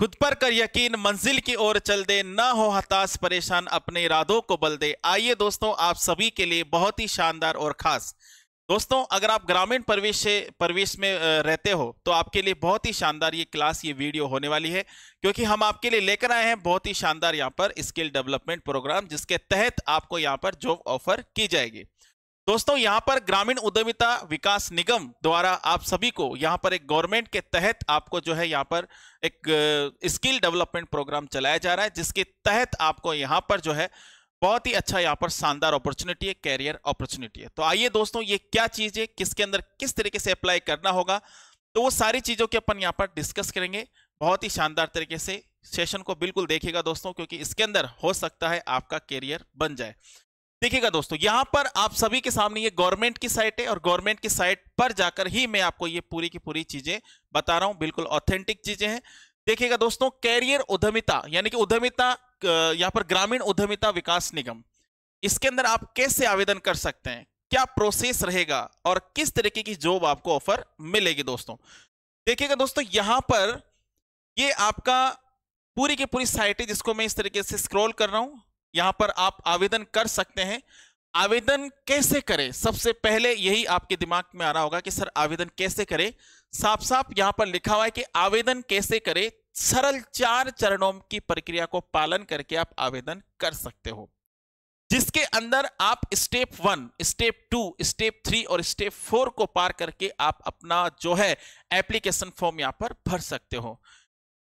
खुद पर कर यकीन मंजिल की ओर चल दे ना हो हताश परेशान अपने इरादों को बल दे आइए दोस्तों आप सभी के लिए बहुत ही शानदार और खास दोस्तों अगर आप ग्रामीण परिवेश से में रहते हो तो आपके लिए बहुत ही शानदार ये क्लास ये वीडियो होने वाली है क्योंकि हम आपके लिए लेकर आए हैं बहुत ही शानदार यहाँ पर स्किल डेवलपमेंट प्रोग्राम जिसके तहत आपको यहाँ पर जॉब ऑफर की जाएगी दोस्तों यहां पर ग्रामीण उद्यमिता विकास निगम द्वारा आप सभी को यहां पर एक गवर्नमेंट के तहत आपको जो है यहां पर एक स्किल डेवलपमेंट प्रोग्राम चलाया जा रहा है जिसके तहत आपको यहां पर जो है बहुत ही अच्छा यहाँ पर शानदार अपॉर्चुनिटी है कैरियर अपॉर्चुनिटी है तो आइए दोस्तों ये क्या चीज है किसके अंदर किस तरीके से अप्लाई करना होगा तो वो सारी चीजों के अपन यहाँ पर डिस्कस करेंगे बहुत ही शानदार तरीके से सेशन को बिल्कुल देखेगा दोस्तों क्योंकि इसके अंदर हो सकता है आपका कैरियर बन जाए देखिएगा दोस्तों यहां पर आप सभी के सामने ये गवर्नमेंट की साइट है और गवर्नमेंट की साइट पर जाकर ही मैं आपको ये पूरी की पूरी चीजें बता रहा हूं बिल्कुल ऑथेंटिक चीजें हैं देखिएगा दोस्तों कैरियर उद्यमिता यानी कि उद्यमिता यहां पर ग्रामीण उद्यमिता विकास निगम इसके अंदर आप कैसे आवेदन कर सकते हैं क्या प्रोसेस रहेगा और किस तरीके की जॉब आपको ऑफर मिलेगी दोस्तों देखिएगा दोस्तों यहां पर ये आपका पूरी की पूरी साइट है जिसको मैं इस तरीके से स्क्रॉल कर रहा हूं यहां पर आप आवेदन कर सकते हैं आवेदन कैसे करें सबसे पहले यही आपके दिमाग में आ रहा होगा कि सर आवेदन कैसे करें साफ साफ यहां पर लिखा हुआ है कि आवेदन कैसे करें सरल चार चरणों की प्रक्रिया को पालन करके आप आवेदन कर सकते हो जिसके अंदर आप step one step two step three और स्टेप फोर को पार करके आप अपना जो है एप्लीकेशन फॉर्म यहां पर भर सकते हो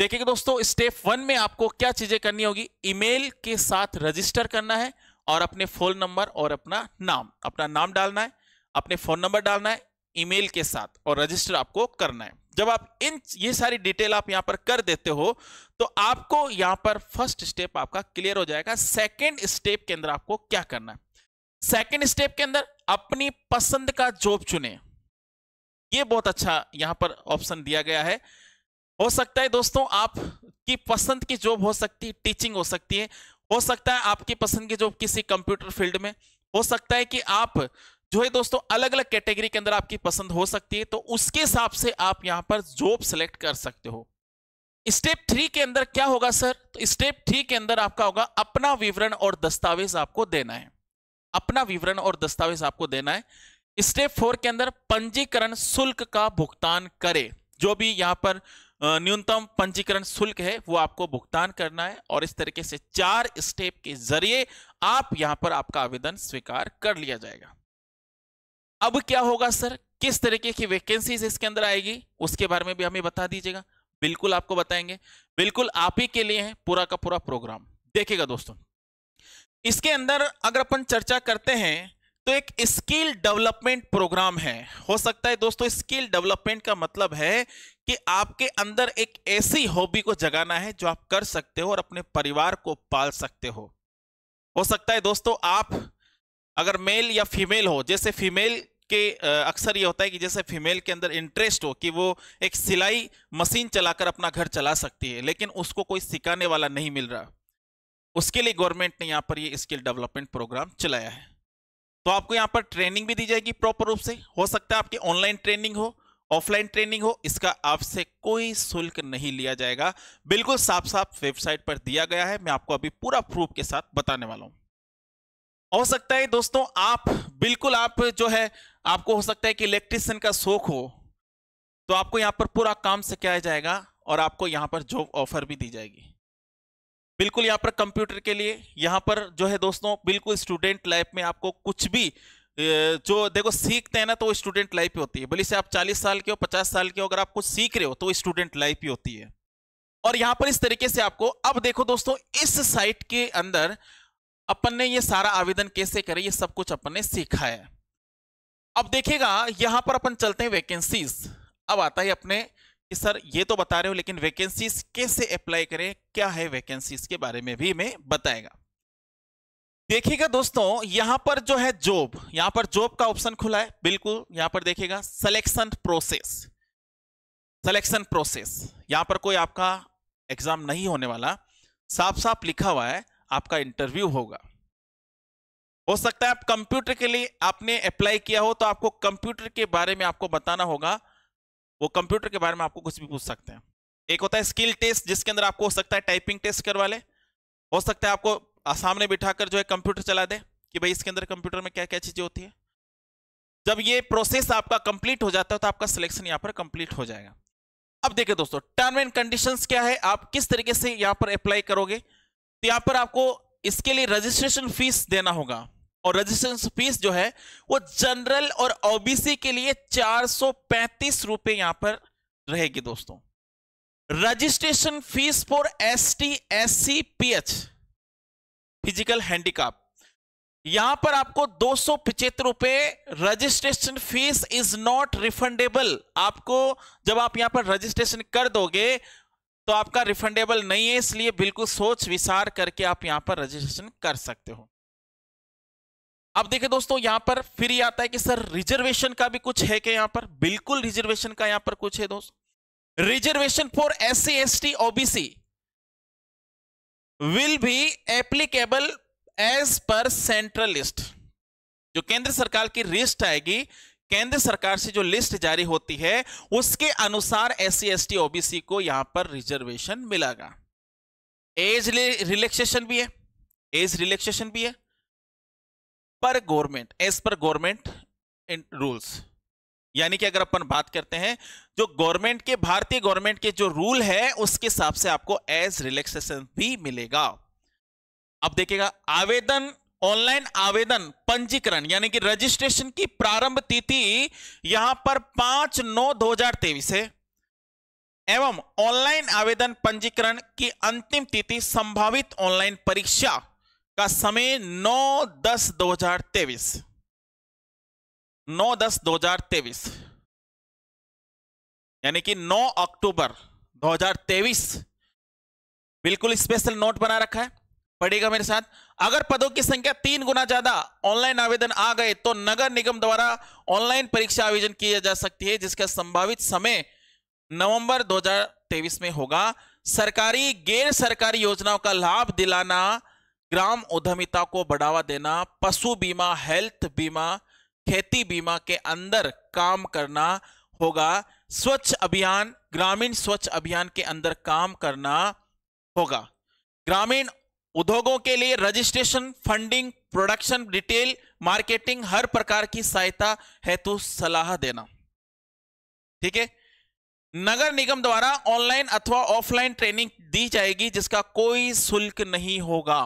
देखिए दोस्तों स्टेप वन में आपको क्या चीजें करनी होगी ईमेल के साथ रजिस्टर करना है और अपने फोन नंबर और अपना नाम अपना नाम डालना है अपने फोन नंबर डालना है ईमेल के साथ और रजिस्टर आपको करना है जब आप इन ये सारी डिटेल आप यहां पर कर देते हो तो आपको यहां पर फर्स्ट स्टेप आपका क्लियर हो जाएगा सेकेंड स्टेप के अंदर आपको क्या करना है सेकेंड स्टेप के अंदर अपनी पसंद का जॉब चुने ये बहुत अच्छा यहां पर ऑप्शन दिया गया है हो सकता है दोस्तों आपकी पसंद की जॉब हो सकती है टीचिंग हो सकती है हो सकता है आपकी पसंद की जॉब किसी कंप्यूटर फील्ड में हो सकता है कि आप जो है दोस्तों अलग अलग कैटेगरी के अंदर आपकी पसंद हो सकती है तो उसके हिसाब से आप यहां पर जॉब सेलेक्ट कर सकते हो स्टेप थ्री के अंदर क्या होगा सर तो स्टेप थ्री के अंदर आपका होगा अपना विवरण और दस्तावेज आपको देना है अपना विवरण और दस्तावेज आपको देना है स्टेप फोर के अंदर पंजीकरण शुल्क का भुगतान करे जो भी यहां पर न्यूनतम पंजीकरण शुल्क है वो आपको भुगतान करना है और इस तरीके से चार स्टेप के जरिए आप यहां पर आपका आवेदन स्वीकार कर लिया जाएगा अब क्या होगा सर किस तरीके की वैकेंसीज इसके अंदर आएगी उसके बारे में भी हमें बता दीजिएगा बिल्कुल आपको बताएंगे बिल्कुल आप ही के लिए है पूरा का पूरा प्रोग्राम देखिएगा दोस्तों इसके अंदर अगर अपन चर्चा करते हैं तो एक स्किल डेवलपमेंट प्रोग्राम है हो सकता है दोस्तों स्किल डेवलपमेंट का मतलब है कि आपके अंदर एक ऐसी हॉबी को जगाना है जो आप कर सकते हो और अपने परिवार को पाल सकते हो हो सकता है दोस्तों आप अगर मेल या फीमेल हो जैसे फीमेल के अक्सर ये होता है कि जैसे फीमेल के अंदर इंटरेस्ट हो कि वो एक सिलाई मशीन चलाकर अपना घर चला सकती है लेकिन उसको कोई सिखाने वाला नहीं मिल रहा उसके लिए गवर्नमेंट ने यहाँ पर ये स्किल डेवलपमेंट प्रोग्राम चलाया है तो आपको यहाँ पर ट्रेनिंग भी दी जाएगी प्रॉपर रूप से हो सकता है आपकी ऑनलाइन ट्रेनिंग हो ऑफलाइन ट्रेनिंग हो इसका आपसे कोई शुल्क नहीं लिया जाएगा बिल्कुल साफ साफ वेबसाइट पर दिया गया है मैं आपको अभी पूरा प्रूफ के साथ बताने वाला हूं हो सकता है दोस्तों आप बिल्कुल आप जो है आपको हो सकता है कि इलेक्ट्रिशियन का शौक हो तो आपको यहाँ पर पूरा काम सिखाया जाएगा और आपको यहाँ पर जॉब ऑफर भी दी जाएगी बिल्कुल यहाँ पर कंप्यूटर के लिए यहाँ पर जो है दोस्तों बिल्कुल स्टूडेंट लाइफ में आपको कुछ भी जो देखो सीखते हैं ना तो वो स्टूडेंट लाइफ ही होती है भले से आप 40 साल के हो 50 साल के हो अगर आप कुछ सीख रहे हो तो स्टूडेंट लाइफ ही होती है और यहां पर इस तरीके से आपको अब देखो दोस्तों इस साइट के अंदर अपन ने ये सारा आवेदन कैसे करे ये सब कुछ अपन ने सीखा है अब देखिएगा यहां पर अपन चलते हैं वैकेंसीज अब आता है अपने कि सर ये तो बता रहे हो लेकिन वैकेंसीज कैसे अप्लाई करें क्या है वैकेंसीज के बारे में भी मैं बताएगा देखिएगा दोस्तों यहां पर जो है जॉब यहां पर जॉब का ऑप्शन खुला है बिल्कुल यहां पर देखिएगा सिलेक्शन प्रोसेस सिलेक्शन प्रोसेस यहां पर कोई आपका एग्जाम नहीं होने वाला साफ साफ लिखा हुआ है आपका इंटरव्यू होगा हो सकता है आप कंप्यूटर के लिए आपने अप्लाई किया हो तो आपको कंप्यूटर के बारे में आपको बताना होगा वो कंप्यूटर के बारे में आपको कुछ भी पूछ सकते हैं एक होता है स्किल टेस्ट जिसके अंदर आपको हो सकता है टाइपिंग टेस्ट करवा ले हो सकता है आपको सामने बिठाकर जो है कंप्यूटर चला दे कि भाई इसके अंदर कंप्यूटर में क्या क्या चीज़ें होती है जब ये प्रोसेस आपका कंप्लीट हो जाता है तो आपका सिलेक्शन यहाँ पर कंप्लीट हो जाएगा अब देखिए दोस्तों टर्म एंड कंडीशन क्या है आप किस तरीके से यहाँ पर अप्लाई करोगे तो यहाँ पर आपको इसके लिए रजिस्ट्रेशन फीस देना होगा और रजिस्ट्रेशन फीस जो है वो जनरल और ओबीसी के लिए चार सौ पैंतीस रुपए यहां पर रहेगी दोस्तों registration fees for S T S C P H physical handicap यहां पर आपको दो सौ रुपए registration fees is not refundable आपको जब आप यहां पर रजिस्ट्रेशन कर दोगे तो आपका रिफंडेबल नहीं है इसलिए बिल्कुल सोच विचार करके आप यहां पर रजिस्ट्रेशन कर सकते हो अब देखिए दोस्तों यहां पर फिर ये आता है कि सर रिजर्वेशन का भी कुछ है क्या यहां पर बिल्कुल रिजर्वेशन का यहां पर कुछ है दोस्त reservation for S C S T OBC will भी applicable as per central list जो केंद्र सरकार की लिस्ट आएगी केंद्र सरकार से जो लिस्ट जारी होती है उसके अनुसार S C S T OBC को यहां पर रिजर्वेशन मिलेगा एज रिलैक्सेशन भी है एज रिलैक्सेशन भी है पर government as per government rules यानी कि अगर अपन बात करते हैं जो गवर्नमेंट के भारतीय गवर्नमेंट के जो रूल है उसके हिसाब से आपको एज रिलैक्सेशन भी मिलेगा अब देखिएगा आवेदन ऑनलाइन आवेदन पंजीकरण यानी कि रजिस्ट्रेशन की प्रारंभ तिथि यहां पर पांच नौ दो हजार तेईस है एवं ऑनलाइन आवेदन पंजीकरण की अंतिम तिथि संभावित ऑनलाइन परीक्षा का समय 9 दस 2023 नौ दस दो हजार तेईस यानी कि नौ अक्टूबर दो हजार तेईस बिल्कुल स्पेशल नोट बना रखा है पढ़ेगा मेरे साथ अगर पदों की संख्या तीन गुना ज्यादा ऑनलाइन आवेदन आ गए तो नगर निगम द्वारा ऑनलाइन परीक्षा आयोजन किया जा सकती है जिसका संभावित समय नवंबर 2023 में होगा सरकारी गैर सरकारी योजनाओं का लाभ दिलाना ग्राम उद्यमिता को बढ़ावा देना पशु बीमा हेल्थ बीमा खेती बीमा के अंदर काम करना होगा स्वच्छ अभियान ग्रामीण स्वच्छ अभियान के अंदर काम करना होगा ग्रामीण उद्योगों के लिए registration funding production retail marketing हर प्रकार की सहायता हेतु सलाह देना ठीक है नगर निगम द्वारा ऑनलाइन अथवा ऑफलाइन ट्रेनिंग दी जाएगी जिसका कोई शुल्क नहीं होगा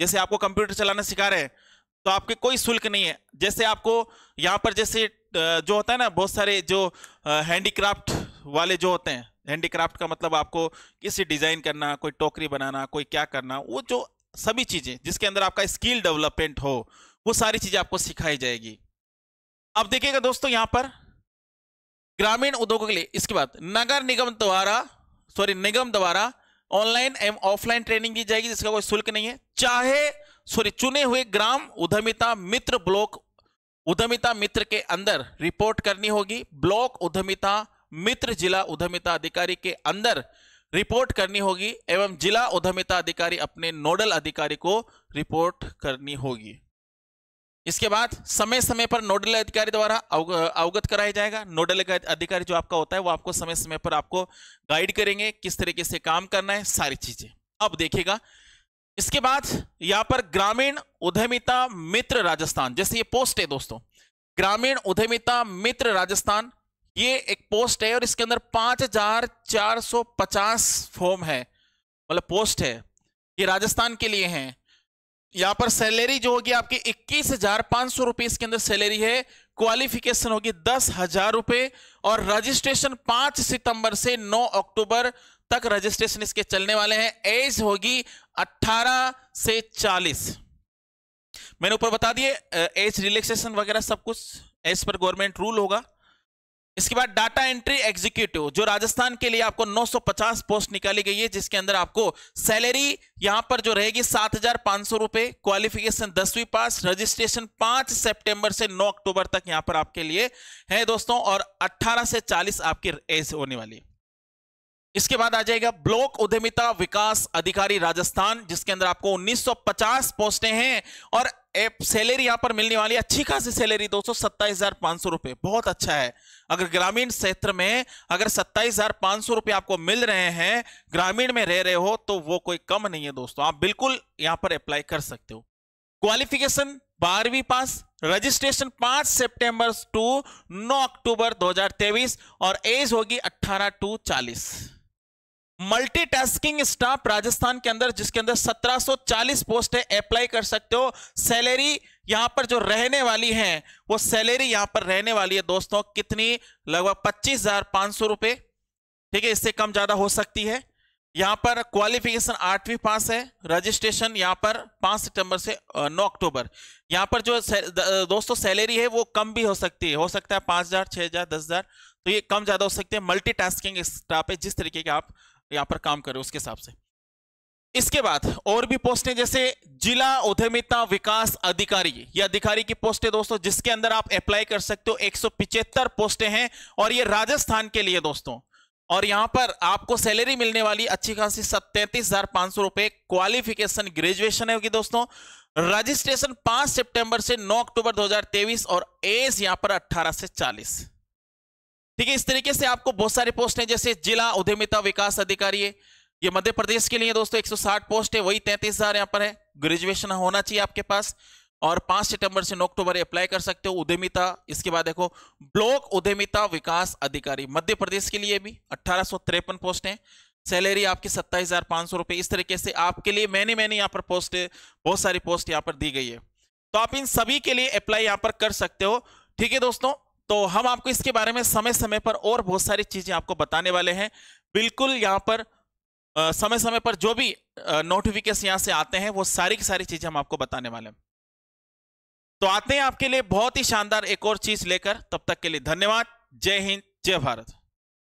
जैसे आपको कंप्यूटर चलाना सिखा रहे हैं तो आपके कोई शुल्क नहीं है जैसे आपको यहाँ पर जैसे जो होता है ना बहुत सारे जो हैंडीक्राफ्ट वाले जो होते हैं हैंडीक्राफ्ट का मतलब आपको किसी डिज़ाइन करना कोई टोकरी बनाना कोई क्या करना वो जो सभी चीज़ें जिसके अंदर आपका स्किल डेवलपमेंट हो वो सारी चीज़ें आपको सिखाई जाएगी अब देखिएगा दोस्तों यहाँ पर ग्रामीण उद्योगों के लिए इसके बाद नगर निगम द्वारा सॉरी निगम द्वारा ऑनलाइन एवं ऑफलाइन ट्रेनिंग दी जाएगी जिसका कोई शुल्क नहीं है चाहे सॉरी चुने हुए ग्राम उद्यमिता मित्र ब्लॉक उद्यमिता मित्र के अंदर रिपोर्ट करनी होगी ब्लॉक उद्यमिता मित्र जिला उद्यमिता अधिकारी के अंदर रिपोर्ट करनी होगी एवं जिला उद्यमिता अधिकारी अपने नोडल अधिकारी को रिपोर्ट करनी होगी इसके बाद समय समय पर नोडल अधिकारी द्वारा अवगत कराया जाएगा नोडल अधिकारी जो आपका होता है वो आपको समय समय पर आपको गाइड करेंगे किस तरीके से काम करना है सारी चीजें अब देखिएगा इसके बाद यहां पर ग्रामीण उद्यमिता मित्र राजस्थान जैसे ये पोस्ट है दोस्तों ग्रामीण उद्यमिता मित्र राजस्थान ये एक पोस्ट है और इसके अंदर पांच हजार चार सौ पचास फॉर्म है मतलब पोस्ट है ये राजस्थान के लिए है यहां पर सैलरी जो होगी आपकी इक्कीस हजार पांच सौ रुपए इसके अंदर सैलरी है क्वालिफिकेशन होगी दस हजार रुपए और रजिस्ट्रेशन पांच सितंबर से नौ अक्टूबर तक रजिस्ट्रेशन इसके चलने वाले हैं एज होगी 18 से 40 मैंने ऊपर बता दिए एज रिलैक्सेशन वगैरह सब कुछ एज पर गवर्नमेंट रूल होगा इसके बाद डाटा एंट्री एग्जीक्यूटिव जो राजस्थान के लिए आपको 950 पोस्ट निकाली गई है जिसके अंदर आपको सैलरी यहां पर जो रहेगी सात हजार पांच रुपए क्वालिफिकेशन दसवीं पास रजिस्ट्रेशन 5 सितंबर से 9 अक्टूबर तक यहां पर आपके लिए है दोस्तों और 18 से 40 आपकी एज होने वाली है इसके बाद आ जाएगा ब्लॉक उद्यमिता विकास अधिकारी राजस्थान जिसके अंदर आपको 1950 पोस्टें हैं और सैलरी यहां पर मिलने वाली अच्छी खासी सैलरी दो सौ रुपए बहुत अच्छा है अगर ग्रामीण क्षेत्र में अगर सत्ताईस रुपए आपको मिल रहे हैं ग्रामीण में रह रहे हो तो वो कोई कम नहीं है दोस्तों आप बिल्कुल यहां पर अप्लाई कर सकते हो क्वालिफिकेशन बारहवीं पास रजिस्ट्रेशन पांच सितंबर टू नौ अक्टूबर 2023 और एज होगी 18 टू 40 मल्टीटास्किंग स्टाफ राजस्थान के अंदर जिसके अंदर 1740 पोस्ट है अप्लाई कर सकते हो सैलरी यहां पर जो रहने वाली है वो सैलरी यहां पर रहने वाली है दोस्तों कितनी लगभग पच्चीस हजार पांच सौ रुपए ठीक है इससे कम ज्यादा हो सकती है यहां पर क्वालिफिकेशन आठवीं पास है रजिस्ट्रेशन यहां पर पांच सितंबर से नौ अक्टूबर यहां पर जो दोस्तों सैलरी है वो कम भी हो सकती है हो सकता है पांच हजार छह हजार दस हजार तो ये कम ज्यादा हो सकती है मल्टीटास्किंग स्टाफ है जिस तरीके के आप यहाँ पर काम करे उसके हिसाब से इसके बाद और भी पोस्टें जैसे जिला उद्यमिता विकास अधिकारी ये अधिकारी की है दोस्तों जिसके अंदर आप अप्लाई कर सकते हो एक पोस्टें हैं और ये राजस्थान के लिए दोस्तों और यहां पर आपको सैलरी मिलने वाली अच्छी खासी सत्तैतीस हजार पांच सौ रुपए क्वालिफिकेशन ग्रेजुएशन होगी दोस्तों रजिस्ट्रेशन 5 सितंबर से 9 अक्टूबर 2023 और एज यहां पर 18 से 40 ठीक है इस तरीके से आपको बहुत सारे पोस्ट हैं जैसे जिला उद्यमिता विकास अधिकारी है ये मध्य प्रदेश के लिए दोस्तों 160 पोस्ट है वही तैतीस हजार यहाँ पर है ग्रेजुएशन होना चाहिए आपके पास और पांच सितंबर से नौ अक्टूबर अप्लाई कर सकते हो उद्यमिता इसके बाद देखो ब्लॉक उद्यमिता विकास अधिकारी मध्य प्रदेश के लिए भी तिरपन पोस्ट है सैलरी आपकी सत्ताईस हजार पांच सौ रुपए इस तरीके से आपके लिए मैंने मैंने यहाँ पर पोस्ट बहुत सारी पोस्ट यहाँ पर दी गई है तो आप इन सभी के लिए अप्लाई यहाँ पर कर सकते हो ठीक है दोस्तों तो हम आपको इसके बारे में समय समय पर और बहुत सारी चीजें आपको बताने वाले हैं बिल्कुल यहाँ पर आ, समय समय पर जो भी नोटिफिकेशन यहाँ से आते हैं वो सारी की सारी चीजें हम आपको बताने वाले हैं तो आते हैं आपके लिए बहुत ही शानदार एक और चीज लेकर तब तक के लिए धन्यवाद जय हिंद जय भारत